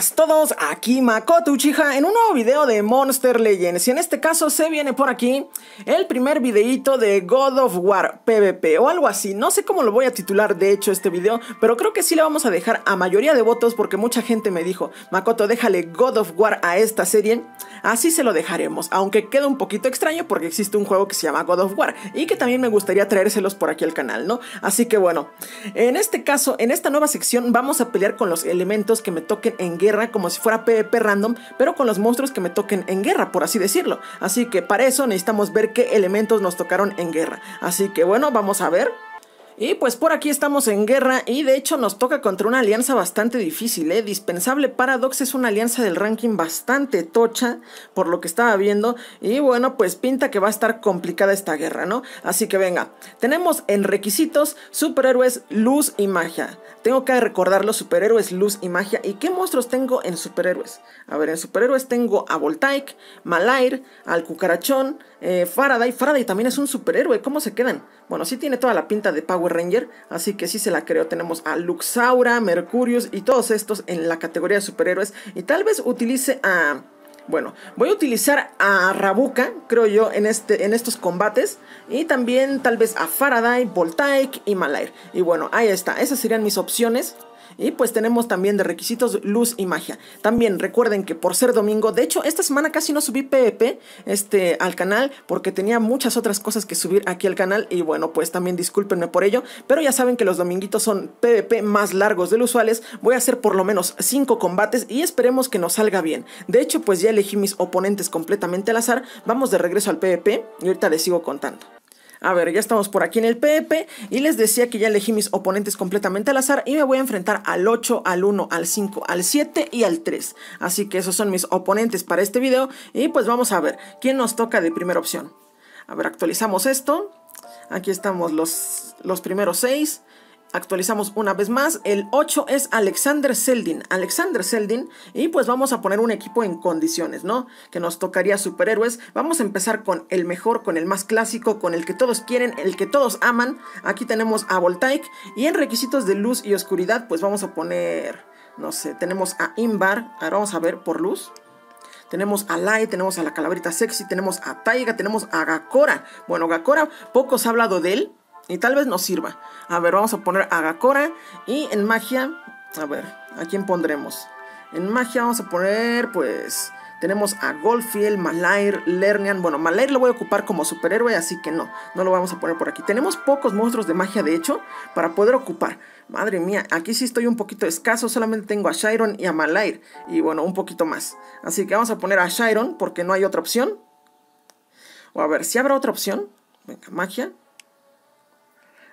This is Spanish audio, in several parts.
that's todos, aquí Makoto Uchiha en un nuevo video de Monster Legends y en este caso se viene por aquí el primer videito de God of War PvP o algo así, no sé cómo lo voy a titular de hecho este video, pero creo que sí le vamos a dejar a mayoría de votos porque mucha gente me dijo Makoto déjale God of War a esta serie, así se lo dejaremos, aunque queda un poquito extraño porque existe un juego que se llama God of War y que también me gustaría traérselos por aquí al canal, ¿no? Así que bueno, en este caso, en esta nueva sección vamos a pelear con los elementos que me toquen en guerra como si fuera PvP random, pero con los monstruos que me toquen en guerra, por así decirlo. Así que para eso necesitamos ver qué elementos nos tocaron en guerra. Así que bueno, vamos a ver. Y pues por aquí estamos en guerra y de hecho nos toca contra una alianza bastante difícil, ¿eh? Dispensable Paradox es una alianza del ranking bastante tocha, por lo que estaba viendo, y bueno, pues pinta que va a estar complicada esta guerra, ¿no? Así que venga, tenemos en requisitos superhéroes, luz y magia. Tengo que recordar los superhéroes, luz y magia. ¿Y qué monstruos tengo en superhéroes? A ver, en superhéroes tengo a Voltaic, Malair, al cucarachón, eh, Faraday. Faraday también es un superhéroe. ¿Cómo se quedan? Bueno, sí tiene toda la pinta de Power Ranger, así que sí se la creo. Tenemos a Luxaura, Mercurius y todos estos en la categoría de superhéroes. Y tal vez utilice a... Bueno, voy a utilizar a Rabuka, creo yo, en, este, en estos combates. Y también tal vez a Faraday, Voltaic y Malair. Y bueno, ahí está. Esas serían mis opciones y pues tenemos también de requisitos luz y magia. También recuerden que por ser domingo, de hecho esta semana casi no subí PvP e este, al canal porque tenía muchas otras cosas que subir aquí al canal y bueno pues también discúlpenme por ello, pero ya saben que los dominguitos son PvP e más largos de los usuales, voy a hacer por lo menos 5 combates y esperemos que nos salga bien. De hecho pues ya elegí mis oponentes completamente al azar, vamos de regreso al PvP e y ahorita les sigo contando. A ver, ya estamos por aquí en el PP e y les decía que ya elegí mis oponentes completamente al azar y me voy a enfrentar al 8, al 1, al 5, al 7 y al 3. Así que esos son mis oponentes para este video y pues vamos a ver quién nos toca de primera opción. A ver, actualizamos esto. Aquí estamos los, los primeros 6 actualizamos una vez más. El 8 es Alexander Seldin. Alexander Seldin. Y pues vamos a poner un equipo en condiciones, ¿no? Que nos tocaría superhéroes. Vamos a empezar con el mejor, con el más clásico, con el que todos quieren, el que todos aman. Aquí tenemos a Voltaic. Y en requisitos de luz y oscuridad, pues vamos a poner, no sé, tenemos a Imbar. Ahora vamos a ver por luz. Tenemos a Light, tenemos a la Calabrita sexy, tenemos a Taiga, tenemos a Gakora. Bueno, Gakora, poco se ha hablado de él y tal vez nos sirva. A ver, vamos a poner a Gakora. Y en magia, a ver, ¿a quién pondremos? En magia vamos a poner, pues... Tenemos a Goldfield, Malair, Lernian. Bueno, Malair lo voy a ocupar como superhéroe, así que no, no lo vamos a poner por aquí. Tenemos pocos monstruos de magia, de hecho, para poder ocupar. Madre mía, aquí sí estoy un poquito escaso, solamente tengo a Shiron y a Malair. Y bueno, un poquito más. Así que vamos a poner a Shiron porque no hay otra opción. O a ver, si habrá otra opción. Venga, magia.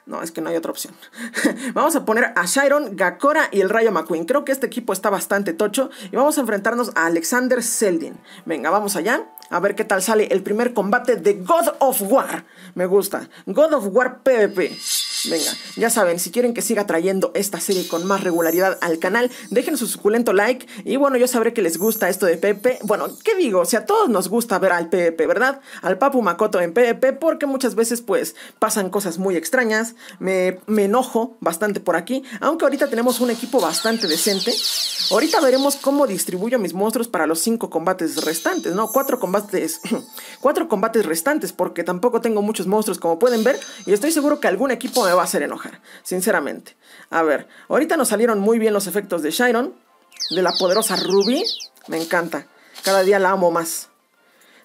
No, es que no hay otra opción. vamos a poner a Shiron, Gakora y el Rayo McQueen. Creo que este equipo está bastante tocho. Y vamos a enfrentarnos a Alexander Seldin. Venga, vamos allá. A ver qué tal sale el primer combate de God of War. Me gusta. God of War PvP. Venga, ya saben, si quieren que siga trayendo esta serie con más regularidad al canal, dejen su suculento like y bueno, yo sabré que les gusta esto de PvP. Bueno, ¿qué digo? O si sea, a todos nos gusta ver al PvP, ¿verdad? Al Papu Makoto en PvP porque muchas veces pues pasan cosas muy extrañas, me, me enojo bastante por aquí, aunque ahorita tenemos un equipo bastante decente. Ahorita veremos cómo distribuyo mis monstruos para los cinco combates restantes, ¿no? Cuatro combates, cuatro combates restantes, porque tampoco tengo muchos monstruos como pueden ver, y estoy seguro que algún equipo me va a hacer enojar, sinceramente. A ver, ahorita nos salieron muy bien los efectos de Shiron, de la poderosa Ruby, me encanta, cada día la amo más.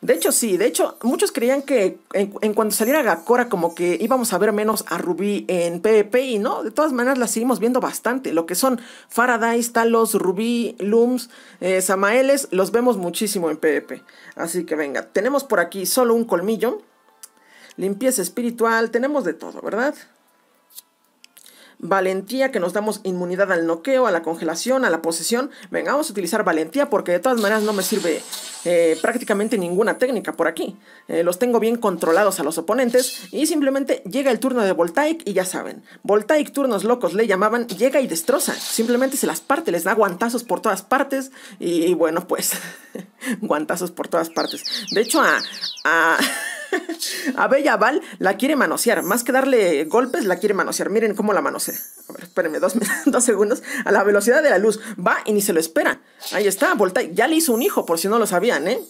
De hecho, sí, de hecho, muchos creían que en, cuando cuanto saliera Gakora, como que íbamos a ver menos a Rubí en PvP, y no, de todas maneras la seguimos viendo bastante. Lo que son Faraday, Talos, Rubí, Looms, eh, Samaeles, los vemos muchísimo en PvP. Así que venga, tenemos por aquí solo un colmillo, limpieza espiritual, tenemos de todo, ¿verdad? valentía, que nos damos inmunidad al noqueo, a la congelación, a la posesión. Venga, vamos a utilizar valentía porque de todas maneras no me sirve eh, prácticamente ninguna técnica por aquí. Eh, los tengo bien controlados a los oponentes y simplemente llega el turno de Voltaic y ya saben. Voltaic turnos locos le llamaban, llega y destroza. Simplemente se las parte, les da guantazos por todas partes y, y bueno, pues guantazos por todas partes. De hecho, a... a a Bella Val la quiere manosear. Más que darle golpes, la quiere manosear. Miren cómo la manosea. A ver, espérenme dos, segundos. A la velocidad de la luz. Va y ni se lo espera. Ahí está, Voltaí, Ya le hizo un hijo, por si no lo sabían, ¿eh?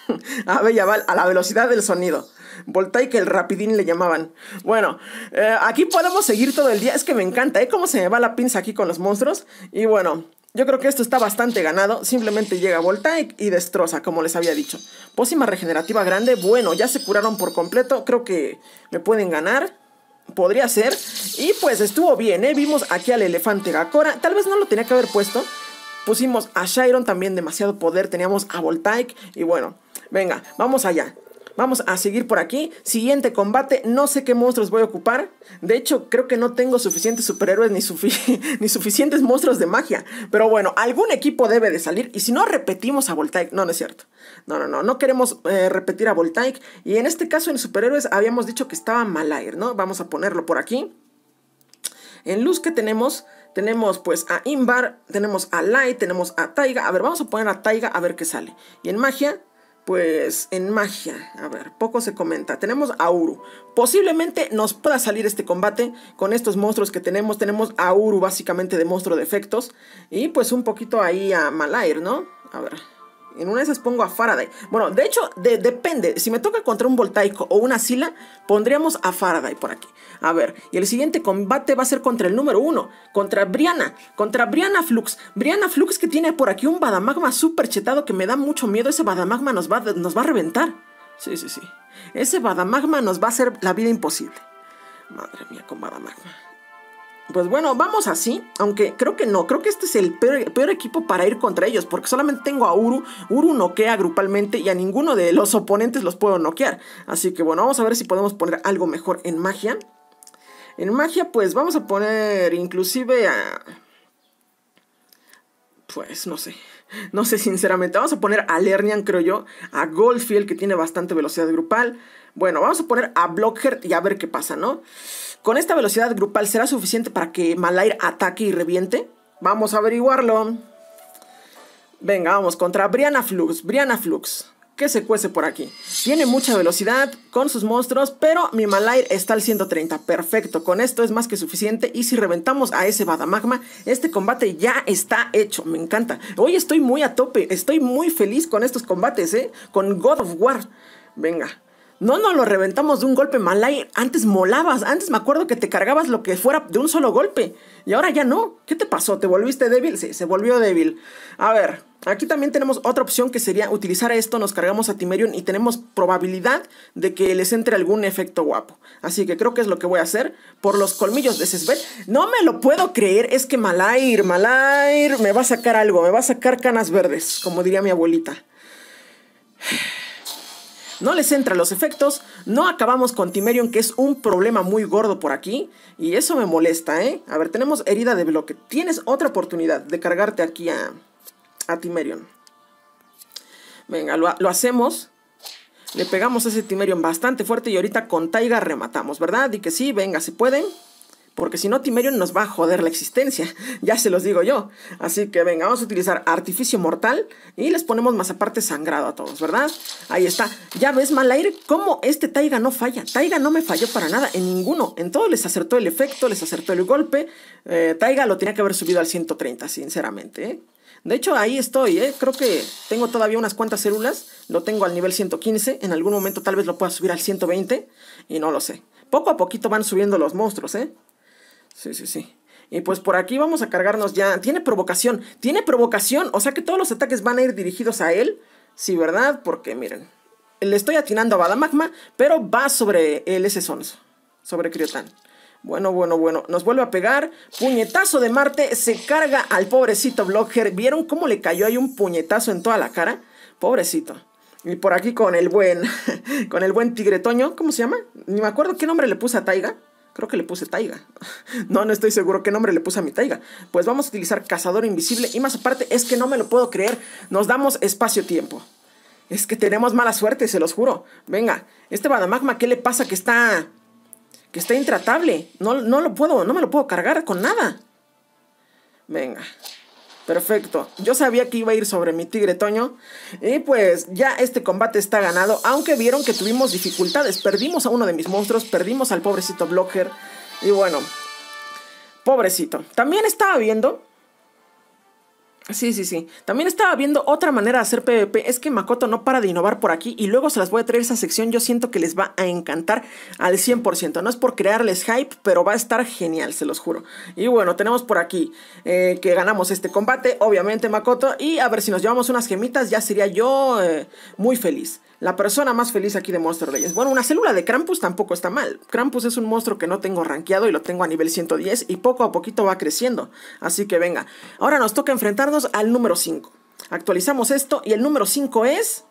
a Bella Val, a la velocidad del sonido. y que el rapidín le llamaban. Bueno, eh, aquí podemos seguir todo el día. Es que me encanta, ¿eh? Cómo se me va la pinza aquí con los monstruos. Y bueno... Yo creo que esto está bastante ganado, simplemente llega Voltaic y destroza, como les había dicho. Pócima regenerativa grande, bueno, ya se curaron por completo, creo que me pueden ganar. Podría ser. Y pues estuvo bien, ¿eh? Vimos aquí al elefante Gakora. Tal vez no lo tenía que haber puesto. Pusimos a Shiron también demasiado poder. Teníamos a Voltaic. Y bueno, venga, vamos allá. Vamos a seguir por aquí. Siguiente combate. No sé qué monstruos voy a ocupar. De hecho, creo que no tengo suficientes superhéroes ni, suficientes monstruos de magia. Pero bueno, algún equipo debe de salir. Y si no, repetimos a Voltaic. No, no es cierto. No, no, no. No queremos eh, repetir a Voltaic. Y en este caso, en superhéroes, habíamos dicho que estaba Malair, ¿no? Vamos a ponerlo por aquí. En luz que tenemos, tenemos pues a Imbar, tenemos a Light, tenemos a Taiga. A ver, vamos a poner a Taiga a ver qué sale. Y en magia pues en magia, a ver, poco se comenta. Tenemos a Uru. Posiblemente nos pueda salir este combate con estos monstruos que tenemos. Tenemos a Uru básicamente de monstruo de efectos. Y pues un poquito ahí a Malair, ¿no? A ver, en una de esas pongo a Faraday. Bueno, de hecho, depende. Si me toca contra un voltaico o una sila, pondríamos a Faraday por aquí. A ver, y el siguiente combate va a ser contra el número uno, contra Brianna, contra Brianna Flux. Brianna Flux que tiene por aquí un Badamagma súper chetado que me da mucho miedo. Ese Badamagma nos nos va a reventar. Sí, sí, sí. Ese Badamagma nos va a hacer la vida imposible. Madre mía, con Badamagma. Pues bueno, vamos así, aunque creo que no, creo que este es el peor, equipo para ir contra ellos, porque solamente tengo a Uru, Uru noquea grupalmente y a ninguno de los oponentes los puedo noquear. Así que bueno, vamos a ver si podemos poner algo mejor en magia. En magia, pues vamos a poner inclusive a... Pues no sé, no sé sinceramente, vamos a poner a Lernian creo yo, a Goldfield que tiene bastante velocidad grupal, bueno, vamos a poner a Blockhead y a ver qué pasa, ¿no? Con esta velocidad grupal será suficiente para que Malair ataque y reviente. Vamos a averiguarlo. Venga, vamos contra Brianna Flux. Brianna Flux. Que se cuece por aquí? Tiene mucha velocidad con sus monstruos, pero mi Malair está al 130. Perfecto, con esto es más que suficiente. Y si reventamos a ese Badamagma, este combate ya está hecho. Me encanta. Hoy estoy muy a tope. Estoy muy feliz con estos combates, ¿eh? Con God of War. Venga, no, no, lo reventamos de un golpe. Malay, antes molabas. Antes me acuerdo que te cargabas lo que fuera de un solo golpe. Y ahora ya no. ¿Qué te pasó? ¿Te volviste débil? Sí, se volvió débil. A ver, aquí también tenemos otra opción que sería utilizar esto. Nos cargamos a Timerion y tenemos probabilidad de que les entre algún efecto guapo. Así que creo que es lo que voy a hacer por los colmillos de Sesbet. No me lo puedo creer. Es que Malair, Malair, me va a sacar algo. Me va a sacar canas verdes, como diría mi abuelita. No les entra los efectos, no acabamos con Timerion que es un problema muy gordo por aquí y eso me molesta, ¿eh? A ver, tenemos herida de bloque, tienes otra oportunidad de cargarte aquí a, Timerion. Venga, lo, hacemos, le pegamos a ese Timerion bastante fuerte y ahorita con Taiga rematamos, ¿verdad? Y que sí, venga, si pueden porque si no Timerion nos va a joder la existencia, ya se los digo yo. Así que venga, vamos a utilizar artificio mortal y les ponemos más aparte sangrado a todos, ¿verdad? Ahí está. Ya ves, aire, cómo este Taiga no falla. Taiga no me falló para nada, en ninguno. En todo les acertó el efecto, les acertó el golpe. Eh, Taiga lo tenía que haber subido al 130, sinceramente, ¿eh? De hecho, ahí estoy, ¿eh? creo que tengo todavía unas cuantas células, lo tengo al nivel 115, en algún momento tal vez lo pueda subir al 120, y no lo sé. Poco a poquito van subiendo los monstruos, ¿eh? Sí, sí, sí. Y pues por aquí vamos a cargarnos ya. Tiene provocación. Tiene provocación. O sea que todos los ataques van a ir dirigidos a él. Sí, ¿verdad? Porque miren. Le estoy atinando a Badamagma Pero va sobre el ese Sons. Sobre criotán Bueno, bueno, bueno. Nos vuelve a pegar. Puñetazo de Marte. Se carga al pobrecito Blogger. ¿Vieron cómo le cayó ahí un puñetazo en toda la cara? Pobrecito. Y por aquí con el buen. con el buen Tigretoño ¿Cómo se llama? Ni me acuerdo qué nombre le puse a Taiga. Creo que le puse Taiga. No, no estoy seguro qué nombre le puse a mi Taiga. Pues vamos a utilizar Cazador Invisible. Y más aparte, es que no me lo puedo creer. Nos damos espacio-tiempo. Es que tenemos mala suerte, se los juro. Venga, este Badamagma, ¿qué le pasa que está... Que está intratable. No, no lo puedo, no me lo puedo cargar con nada. Venga. Perfecto. Yo sabía que iba a ir sobre mi Tigre Toño. Y pues ya este combate está ganado. Aunque vieron que tuvimos dificultades. Perdimos a uno de mis monstruos. Perdimos al pobrecito Blocker. Y bueno. Pobrecito. También estaba viendo Sí, sí, sí. También estaba viendo otra manera de hacer PvP. Es que Makoto no para de innovar por aquí y luego se las voy a traer esa sección. Yo siento que les va a encantar al 100%. No es por crearles hype, pero va a estar genial, se los juro. Y bueno, tenemos por aquí eh, que ganamos este combate, obviamente Makoto. Y a ver si nos llevamos unas gemitas, ya sería yo eh, muy feliz. La persona más feliz aquí de Monster Legends. Bueno, una célula de Krampus tampoco está mal. Krampus es un monstruo que no tengo rankeado y lo tengo a nivel 110 y poco a poquito va creciendo. Así que venga. Ahora nos toca enfrentarnos al número 5. Actualizamos esto y el número 5 es...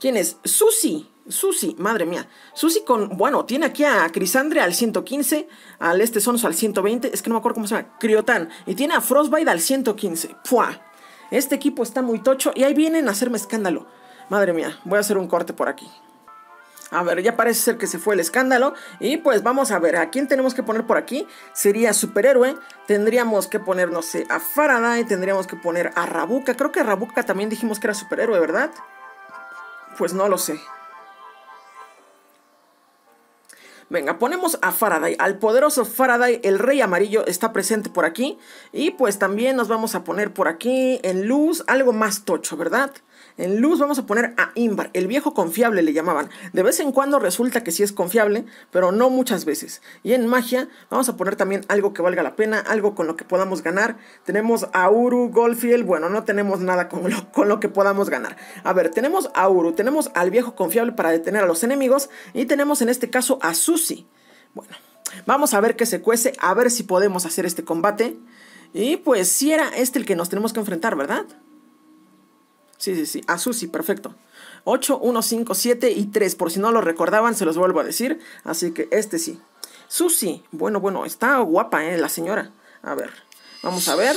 ¿Quién es? Susi. Susi, madre mía. Susi con, bueno, tiene aquí a Crisandre al 115, al este Sonso al 120, es que no me acuerdo cómo se llama, Criotán. y tiene a Frostbite al 115. ¡Pua! Este equipo está muy tocho y ahí vienen a hacerme escándalo. Madre mía, voy a hacer un corte por aquí. A ver, ya parece ser que se fue el escándalo. Y pues vamos a ver, ¿a quién tenemos que poner por aquí? Sería superhéroe. Tendríamos que poner, no sé, a Faraday. Tendríamos que poner a Rabuka. Creo que Rabuka también dijimos que era superhéroe, ¿verdad? Pues no lo sé. Venga, ponemos a Faraday, al poderoso Faraday, el rey amarillo está presente por aquí. Y pues también nos vamos a poner por aquí en luz algo más tocho, ¿verdad? En luz vamos a poner a Imbar, el viejo confiable le llamaban. De vez en cuando resulta que sí es confiable, pero no muchas veces. Y en magia vamos a poner también algo que valga la pena, algo con lo que podamos ganar. Tenemos a Uru, Goldfield, bueno, no tenemos nada con lo, con lo que podamos ganar. A ver, tenemos a Uru, tenemos al viejo confiable para detener a los enemigos y tenemos en este caso a Susi. Bueno, vamos a ver qué se cuece, a ver si podemos hacer este combate. Y pues si era este el que nos tenemos que enfrentar, ¿verdad? Sí, sí, sí. A Susi, perfecto. 8, 1, 5, 7 y 3. Por si no lo recordaban, se los vuelvo a decir. Así que este sí. Susi. Bueno, bueno, está guapa, ¿eh? La señora. A ver. Vamos a ver.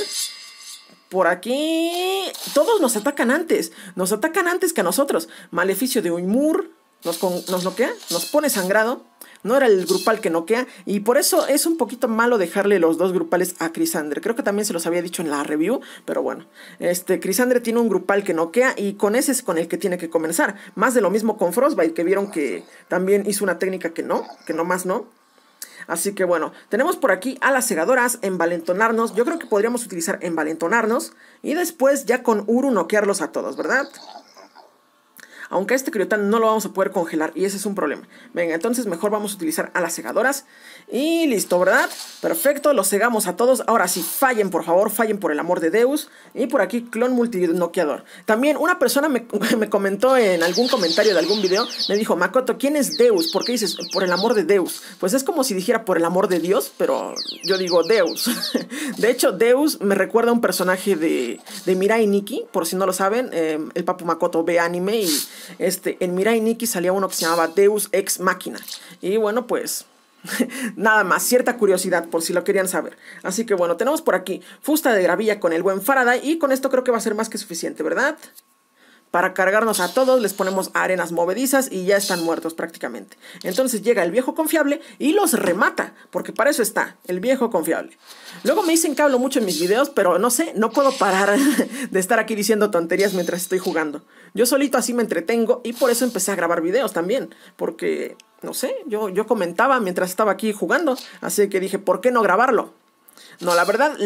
Por aquí. Todos nos atacan antes. Nos atacan antes que a nosotros. Maleficio de Uimur nos, con, nos noquea, nos pone sangrado. No era el grupal que noquea. Y por eso es un poquito malo dejarle los dos grupales a crisandre Creo que también se los había dicho en la review. Pero bueno. Este, Crisandre tiene un grupal que noquea. Y con ese es con el que tiene que comenzar. Más de lo mismo con Frostbite. Que vieron que también hizo una técnica que no. Que no más no. Así que bueno, tenemos por aquí a las segadoras, envalentonarnos. Yo creo que podríamos utilizar envalentonarnos. Y después ya con Uru noquearlos a todos, ¿verdad? Aunque este criotán no lo vamos a poder congelar y ese es un problema. Venga, entonces mejor vamos a utilizar a las segadoras y listo, ¿verdad? Perfecto, los cegamos a todos. Ahora sí, fallen, por favor, fallen por el amor de Deus. Y por aquí, clon multinoqueador. También una persona me, me, comentó en algún comentario de algún video, me dijo, Makoto, ¿quién es Deus? ¿Por qué dices por el amor de Deus? Pues es como si dijera por el amor de Dios, pero yo digo Deus. de hecho, Deus me recuerda a un personaje de, Mirai Nikki, por si no lo saben, em, el papu Makoto ve anime y este, en Mirai Nikki salía uno que se llamaba Deus Ex Machina. Y bueno, pues Nada más, cierta curiosidad por si lo querían saber. Así que bueno, tenemos por aquí fusta de gravilla con el buen Faraday y con esto creo que va a ser más que suficiente, ¿verdad? Para cargarnos a todos les ponemos arenas movedizas y ya están muertos prácticamente. Entonces llega el viejo confiable y los remata, porque para eso está, el viejo confiable. Luego me dicen que hablo mucho en mis videos, pero no sé, no puedo parar de estar aquí diciendo tonterías mientras estoy jugando. Yo solito así me entretengo y por eso empecé a grabar videos también, porque, no sé, yo, yo comentaba mientras estaba aquí jugando, así que dije, ¿por qué no grabarlo? No, la verdad,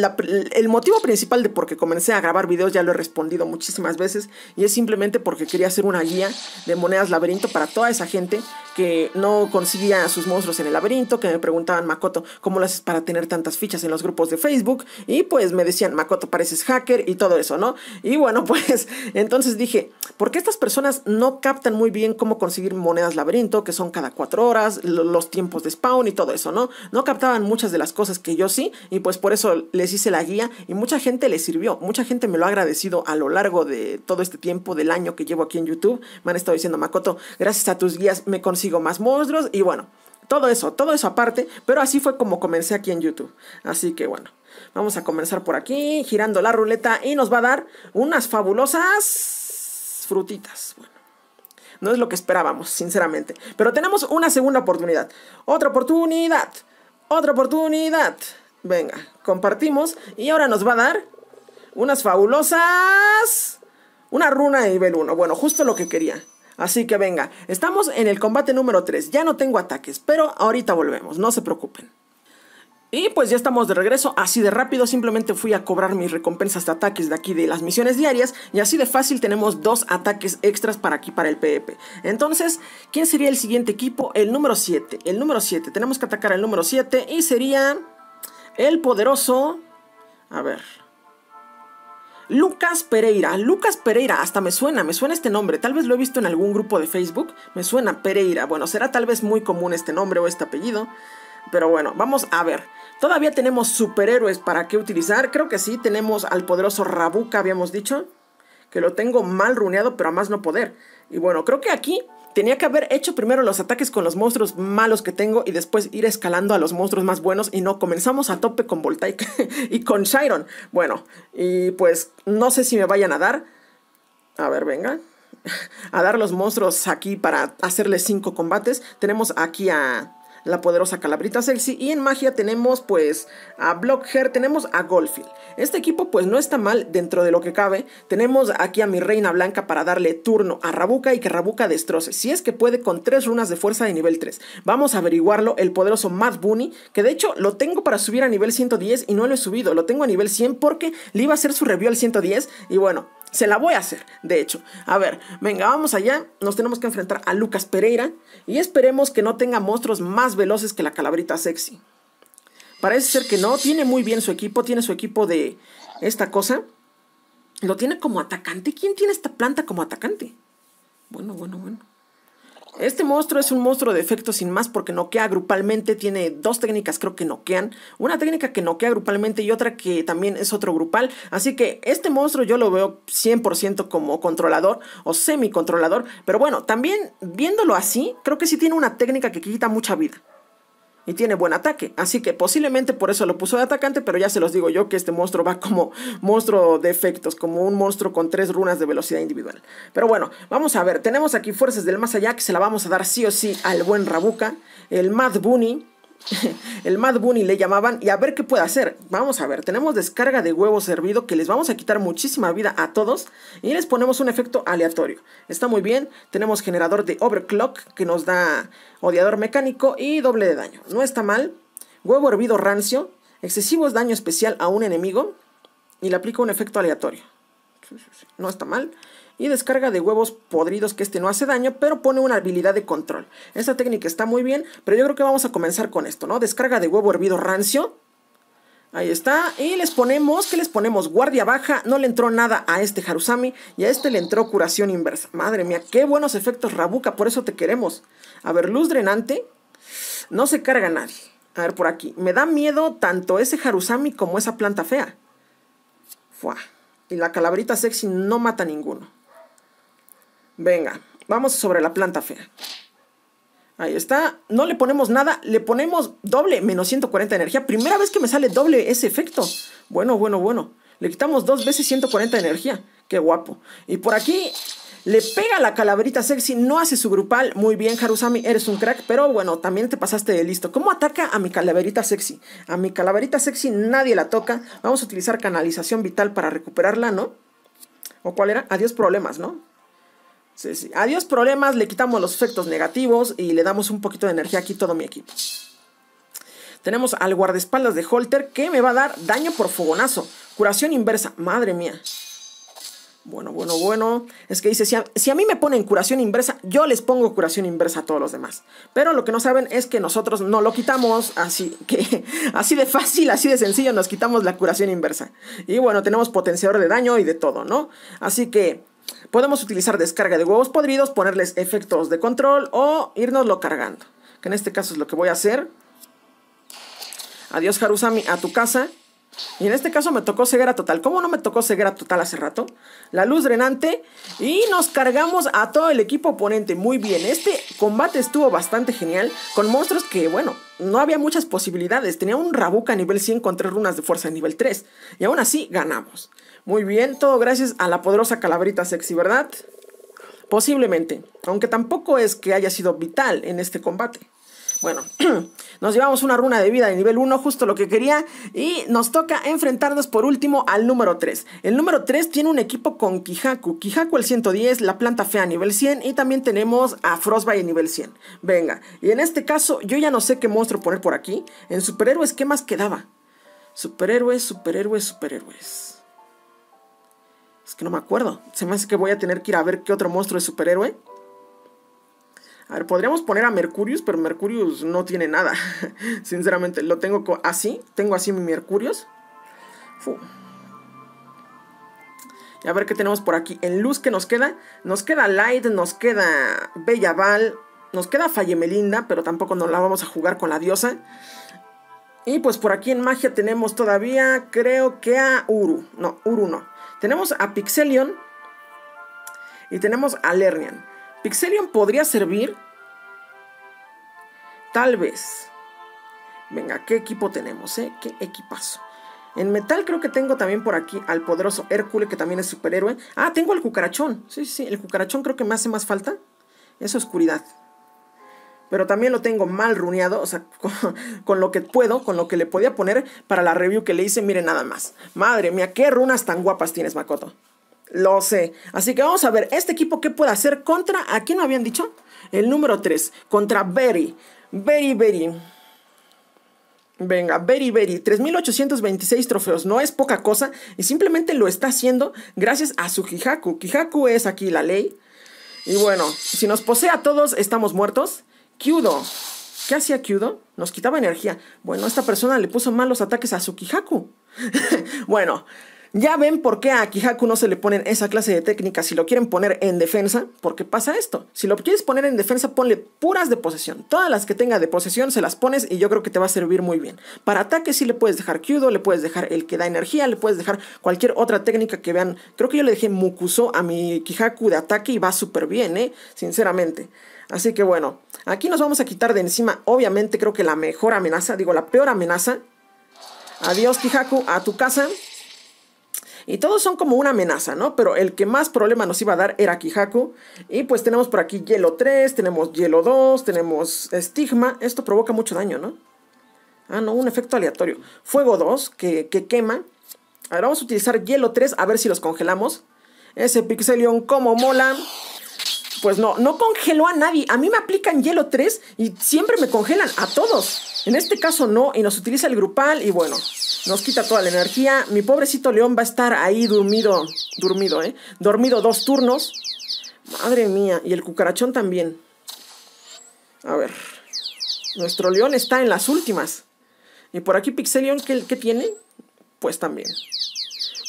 el motivo principal de por qué comencé a grabar videos ya lo he respondido muchísimas veces y es simplemente porque quería hacer una guía de monedas laberinto para toda esa gente que no conseguía sus monstruos en el laberinto, que me preguntaban, Makoto, ¿cómo lo haces para tener tantas fichas en los grupos de Facebook? Y pues me decían, Makoto, pareces hacker y todo eso, ¿no? Y bueno, pues entonces dije, ¿por qué estas personas no captan muy bien cómo conseguir monedas laberinto, que son cada cuatro horas, los tiempos de spawn y todo eso, ¿no? No captaban muchas de las cosas que yo sí y pues por eso les hice la guía y mucha gente les sirvió, mucha gente me lo ha agradecido a lo largo de todo este tiempo del año que llevo aquí en YouTube. Me han estado diciendo, Makoto, gracias a tus guías me consigo más monstruos y bueno, todo eso, todo eso aparte, pero así fue como comencé aquí en YouTube. Así que bueno, vamos a comenzar por aquí, girando la ruleta y nos va a dar unas fabulosas frutitas. Bueno, no es lo que esperábamos, sinceramente, pero tenemos una segunda oportunidad. Otra oportunidad, otra oportunidad. Venga, compartimos. Y ahora nos va a dar unas fabulosas... Una runa de nivel 1. Bueno, justo lo que quería. Así que venga, estamos en el combate número 3. Ya no tengo ataques, pero ahorita volvemos, no se preocupen. Y pues ya estamos de regreso, así de rápido simplemente fui a cobrar mis recompensas de ataques de aquí de las misiones diarias y así de fácil tenemos dos ataques extras para aquí para el PvP. E Entonces, ¿quién sería el siguiente equipo? El número 7, el número 7, tenemos que atacar al número 7 y sería... El poderoso... A ver. Lucas Pereira. Lucas Pereira, hasta me suena, me suena este nombre. Tal vez lo he visto en algún grupo de Facebook. Me suena Pereira. Bueno, será tal vez muy común este nombre o este apellido. Pero bueno, vamos a ver. Todavía tenemos superhéroes para qué utilizar. Creo que sí, tenemos al poderoso Rabuca, habíamos dicho. Que lo tengo mal runeado, pero a más no poder. Y bueno, creo que aquí Tenía que haber hecho primero los ataques con los monstruos malos que tengo y después ir escalando a los monstruos más buenos y no, comenzamos a tope con Voltaic y con Chiron. Bueno, y pues no sé si me vayan a dar. A ver, venga. A dar los monstruos aquí para hacerle cinco combates. Tenemos aquí a la poderosa Calabrita Sexy y en magia tenemos pues a Blockhead, tenemos a Goldfield. Este equipo pues no está mal dentro de lo que cabe. Tenemos aquí a mi Reina Blanca para darle turno a Rabuca. y que Rabuca destroce. Si es que puede con tres runas de fuerza de nivel 3. Vamos a averiguarlo, el poderoso Mad Bunny, que de hecho lo tengo para subir a nivel 110 y no lo he subido, lo tengo a nivel 100 porque le iba a hacer su review al 110 y bueno, se la voy a hacer, de hecho. A ver, venga, vamos allá. Nos tenemos que enfrentar a Lucas Pereira y esperemos que no tenga monstruos más veloces que la calabrita sexy. Parece ser que no, tiene muy bien su equipo, tiene su equipo de esta cosa. Lo tiene como atacante. ¿Quién tiene esta planta como atacante? Bueno, bueno, bueno. Este monstruo es un monstruo de efecto sin más porque noquea grupalmente, tiene dos técnicas creo que noquean, una técnica que noquea grupalmente y otra que también es otro grupal, así que este monstruo yo lo veo 100% como controlador o semi controlador, pero bueno, también viéndolo así, creo que sí tiene una técnica que quita mucha vida y tiene buen ataque. Así que posiblemente por eso lo puso de atacante, pero ya se los digo yo que este monstruo va como monstruo de efectos, como un monstruo con tres runas de velocidad individual. Pero bueno, vamos a ver, tenemos aquí fuerzas del más allá que se la vamos a dar sí o sí al buen Rabuka, el Mad Bunny el Mad Bunny le llamaban y a ver qué puede hacer. Vamos a ver, tenemos descarga de huevo servido que les vamos a quitar muchísima vida a todos y les ponemos un efecto aleatorio. Está muy bien, tenemos generador de overclock que nos da odiador mecánico y doble de daño. No está mal. Huevo hervido rancio, excesivos daño especial a un enemigo y le aplica un efecto aleatorio. No está mal y descarga de huevos podridos que este no hace daño, pero pone una habilidad de control. Esta técnica está muy bien, pero yo creo que vamos a comenzar con esto, ¿no? Descarga de huevo hervido rancio. Ahí está, y les ponemos, ¿qué les ponemos? Guardia baja, no le entró nada a este Harusami y a este le entró curación inversa. Madre mía, qué buenos efectos Rabuka, por eso te queremos. A ver, luz drenante, no se carga nadie. A ver, por aquí, me da miedo tanto ese Harusami como esa planta fea. Fuah. Y la calabrita sexy no mata a ninguno. Venga, vamos sobre la planta fea. Ahí está. No le ponemos nada. Le ponemos doble, menos 140 de energía. Primera vez que me sale doble ese efecto. Bueno, bueno, bueno. Le quitamos dos veces 140 de energía. Qué guapo. Y por aquí le pega la calaverita sexy. No hace su grupal. Muy bien, Harusami. Eres un crack. Pero bueno, también te pasaste de listo. ¿Cómo ataca a mi calaverita sexy? A mi calaverita sexy nadie la toca. Vamos a utilizar canalización vital para recuperarla, ¿no? ¿O cuál era? Adiós problemas, ¿no? Adiós problemas, le quitamos los efectos negativos y le damos un poquito de energía aquí todo mi equipo. Tenemos al guardaespaldas de Holter que me va a dar daño por fogonazo. Curación inversa, madre mía. Bueno, bueno, bueno. Es que dice, si a, si a, mí me ponen curación inversa, yo les pongo curación inversa a todos los demás. Pero lo que no saben es que nosotros no lo quitamos, así que así de fácil, así de sencillo nos quitamos la curación inversa. Y bueno, tenemos potenciador de daño y de todo, ¿no? Así que Podemos utilizar descarga de huevos podridos, ponerles efectos de control o irnoslo cargando. Que en este caso es lo que voy a hacer. Adiós Harusami a tu casa. Y en este caso me tocó ceguera total. ¿Cómo no me tocó ceguera total hace rato? La luz drenante. Y nos cargamos a todo el equipo oponente. Muy bien. Este combate estuvo bastante genial. Con monstruos que, bueno, no había muchas posibilidades. Tenía un Rabuca a nivel 100 con tres runas de fuerza a nivel 3. Y aún así ganamos. Muy bien. Todo gracias a la poderosa calabrita sexy, ¿verdad? Posiblemente. Aunque tampoco es que haya sido vital en este combate. Bueno, nos llevamos una runa de vida de nivel 1, justo lo que quería. Y nos toca enfrentarnos por último al número 3. El número 3 tiene un equipo con Kihaku. Kihaku el 110, la planta fea nivel 100. Y también tenemos a Frostbite nivel 100. Venga, y en este caso yo ya no sé qué monstruo poner por aquí. En superhéroes, ¿qué más quedaba? Superhéroes, superhéroes, superhéroes. Es que no me acuerdo. Se me hace que voy a tener que ir a ver qué otro monstruo es superhéroe. A ver, podríamos poner a Mercurius, pero Mercurius no tiene nada. Sinceramente, lo tengo así. Tengo así mi Mercurius. Y a ver qué tenemos por aquí. En luz que nos queda. Nos queda Light, nos queda Bellaval. Nos queda Melinda, pero tampoco nos la vamos a jugar con la diosa. Y pues por aquí en magia tenemos todavía, creo que a Uru. No, Uru no. Tenemos a Pixelion. Y tenemos a Lernian. Pixelion podría servir. Tal vez. Venga, ¿qué equipo tenemos? Eh? ¿Qué equipazo? En metal creo que tengo también por aquí al poderoso Hércules, que también es superhéroe. Ah, tengo al cucarachón. Sí, sí, el cucarachón creo que me hace más falta. Es oscuridad. Pero también lo tengo mal runeado, o sea, con, lo que puedo, con lo que le podía poner para la review que le hice, Mire nada más. Madre mía, qué runas tan guapas tienes, Makoto. Lo sé. Así que vamos a ver, este equipo qué puede hacer contra, ¿a quién habían dicho? El número 3, contra Berry. Berry, Berry. Venga, Berry Berry, 3826 trofeos, no es poca cosa y simplemente lo está haciendo gracias a su Kihaku. Kihaku es aquí la ley. Y bueno, si nos posee a todos, estamos muertos. Kyudo, ¿qué hacía Kyudo? Nos quitaba energía. Bueno, esta persona le puso malos ataques a su Kihaku. bueno, ya ven por qué a Kihaku no se le ponen esa clase de técnicas si lo quieren poner en defensa, porque pasa esto. Si lo quieres poner en defensa, ponle puras de posesión. Todas las que tenga de posesión se las pones y yo creo que te va a servir muy bien. Para ataque sí le puedes dejar Kyudo, le puedes dejar el que da energía, le puedes dejar cualquier otra técnica que vean. Creo que yo le dejé Mukuso a mi Kihaku de ataque y va súper bien, ¿eh? Sinceramente. Así que bueno, aquí nos vamos a quitar de encima, obviamente creo que la mejor amenaza, digo la peor amenaza. Adiós Kihaku, a tu casa. Y todos son como una amenaza, ¿no? Pero el que más problema nos iba a dar era Kihaku. Y pues tenemos por aquí hielo 3, tenemos hielo 2, tenemos estigma. Esto provoca mucho daño, ¿no? Ah, no, un efecto aleatorio. Fuego 2, que, que quema. Ahora vamos a utilizar hielo 3, a ver si los congelamos. Ese Pixelion como mola. Pues no, no congeló a nadie. A mí me aplican hielo 3 y siempre me congelan a todos. En este caso no, y nos utiliza el grupal y bueno, nos quita toda la energía. Mi pobrecito león va a estar ahí dormido. Dormido, ¿eh? Dormido dos turnos. Madre mía. Y el cucarachón también. A ver. Nuestro león está en las últimas. Y por aquí Pixelion, ¿qué, qué tiene? Pues también.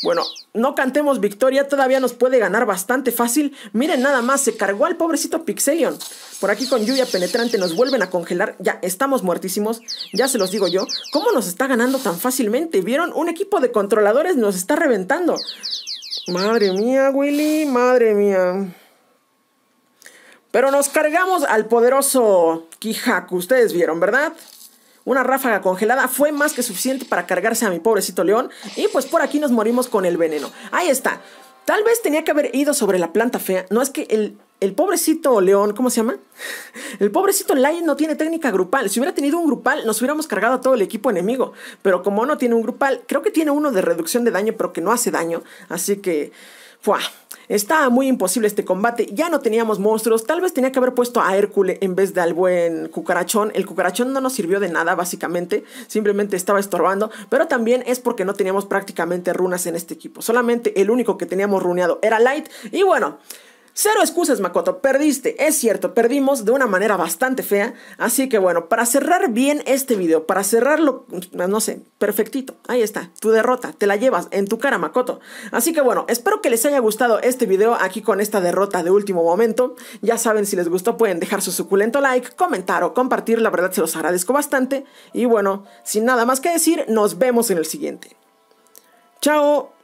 Bueno, no cantemos victoria, todavía nos puede ganar bastante fácil. Miren nada más, se cargó al pobrecito Pixelion. Por aquí con lluvia penetrante nos vuelven a congelar. Ya, estamos muertísimos, ya se los digo yo. ¿Cómo nos está ganando tan fácilmente? ¿Vieron? Un equipo de controladores nos está reventando. Madre mía, Willy, madre mía. Pero nos cargamos al poderoso Kijaku, ustedes vieron, ¿verdad? Una ráfaga congelada fue más que suficiente para cargarse a mi pobrecito león y pues por aquí nos morimos con el veneno. Ahí está. Tal vez tenía que haber ido sobre la planta fea. No es que el, el pobrecito león, ¿cómo se llama? El pobrecito Lion no tiene técnica grupal. Si hubiera tenido un grupal, nos hubiéramos cargado a todo el equipo enemigo. Pero como no tiene un grupal, creo que tiene uno de reducción de daño, pero que no hace daño. Así que... ¡Fua! Estaba muy imposible este combate, ya no teníamos monstruos, tal vez tenía que haber puesto a Hércules en vez de al buen cucarachón. El cucarachón no nos sirvió de nada, básicamente, simplemente estaba estorbando, pero también es porque no teníamos prácticamente runas en este equipo. Solamente el único que teníamos runeado era Light y bueno... Cero excusas, Makoto, perdiste, es cierto, perdimos de una manera bastante fea, así que bueno, para cerrar bien este video, para cerrarlo, mm, no sé, perfectito, ahí está, tu derrota, te la llevas en tu cara, Makoto. Así que bueno, espero que les haya gustado este video aquí con esta derrota de último momento, ya saben, si les gustó pueden dejar su suculento like, comentar o compartir, la verdad se los agradezco bastante, y bueno, sin nada más que decir, nos vemos en el siguiente. Chao.